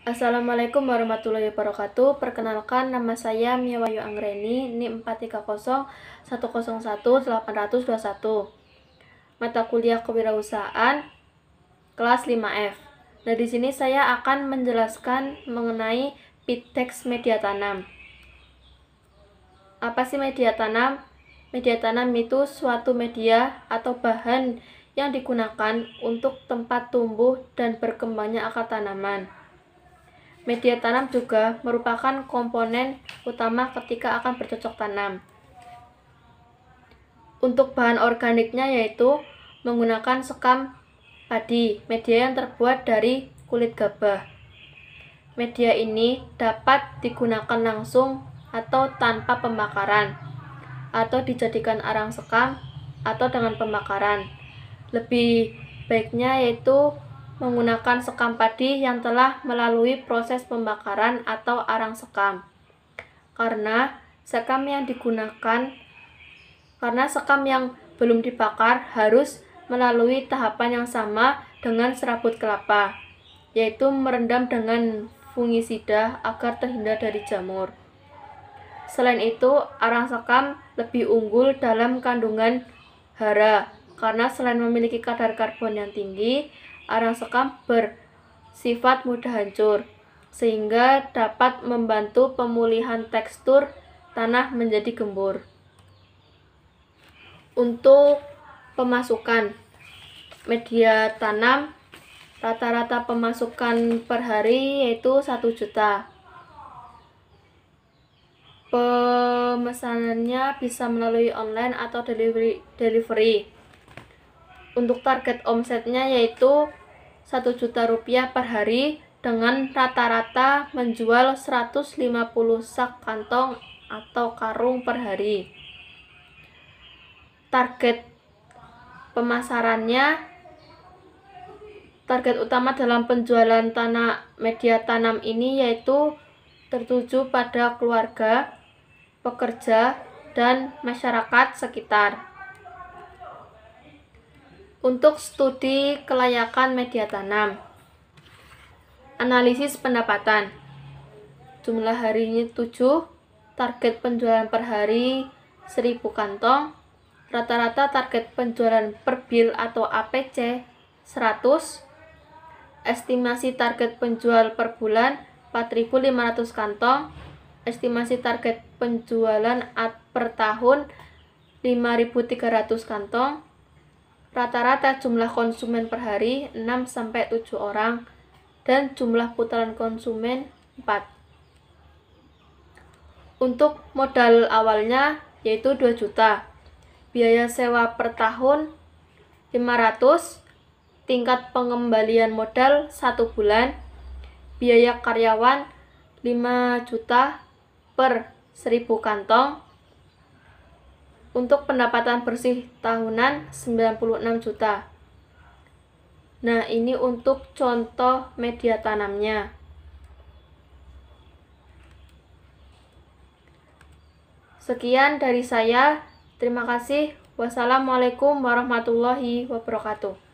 Assalamualaikum warahmatullahi wabarakatuh. Perkenalkan nama saya Mia Wayu Anggreni, NIM 430101821. Mata kuliah kewirausahaan kelas 5F. Nah, di sini saya akan menjelaskan mengenai Pitex media tanam. Apa sih media tanam? Media tanam itu suatu media atau bahan yang digunakan untuk tempat tumbuh dan berkembangnya akar tanaman Media tanam juga merupakan komponen utama ketika akan bercocok tanam. Untuk bahan organiknya yaitu menggunakan sekam padi, media yang terbuat dari kulit gabah. Media ini dapat digunakan langsung atau tanpa pembakaran, atau dijadikan arang sekam atau dengan pembakaran. Lebih baiknya yaitu menggunakan sekam padi yang telah melalui proses pembakaran atau arang sekam. Karena sekam yang digunakan karena sekam yang belum dibakar harus melalui tahapan yang sama dengan serabut kelapa, yaitu merendam dengan fungisida agar terhindar dari jamur. Selain itu, arang sekam lebih unggul dalam kandungan hara karena selain memiliki kadar karbon yang tinggi, arang sekam bersifat mudah hancur, sehingga dapat membantu pemulihan tekstur tanah menjadi gembur. Untuk pemasukan media tanam, rata-rata pemasukan per hari yaitu 1 juta. Pemesanannya bisa melalui online atau delivery. delivery. Untuk target omsetnya yaitu 1 juta rupiah per hari dengan rata-rata menjual 150 sak kantong atau karung per hari. Target pemasarannya target utama dalam penjualan tanah media tanam ini yaitu tertuju pada keluarga, pekerja, dan masyarakat sekitar untuk studi kelayakan media tanam. Analisis pendapatan. Jumlah harinya 7, target penjualan per hari 1000 kantong, rata-rata target penjualan per bil atau APC 100, estimasi target penjual per bulan 4500 kantong, estimasi target penjualan per tahun 5300 kantong, Rata-rata jumlah konsumen per hari 6-7 orang dan jumlah putaran konsumen 4. Untuk modal awalnya yaitu 2 juta. Biaya sewa per tahun 500, tingkat pengembalian modal 1 bulan, biaya karyawan 5 juta per 1000 kantong, untuk pendapatan bersih tahunan 96 juta. Nah, ini untuk contoh media tanamnya. Sekian dari saya. Terima kasih. Wassalamualaikum warahmatullahi wabarakatuh.